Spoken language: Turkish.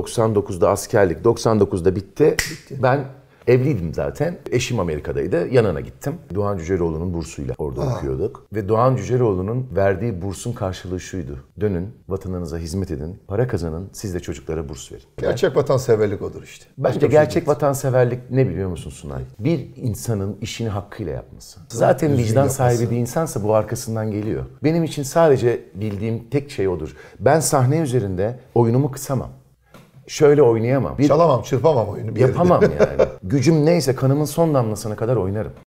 99'da askerlik 99'da bitti. bitti. Ben Evliydim zaten. Eşim Amerika'daydı. Yanına gittim. Doğan Cüceloğlu'nun bursuyla orada Aa. Ah. okuyorduk. Ve Doğan Cüceloğlu'nun verdiği bursun karşılığı şuydu. Dönün, vatanınıza hizmet edin, para kazanın, siz de çocuklara burs verin. Gerçek ben, vatanseverlik odur işte. Bence şey gerçek değil. vatanseverlik ne biliyor musun Sunay? Bir insanın işini hakkıyla yapması. Zaten Düzgün vicdan yapması. sahibi bir insansa bu arkasından geliyor. Benim için sadece bildiğim tek şey odur. Ben sahne üzerinde oyunumu kısamam şöyle oynayamam. Bir, Çalamam, çırpamam oyunu. Bir yapamam yani. Gücüm neyse kanımın son damlasına kadar oynarım.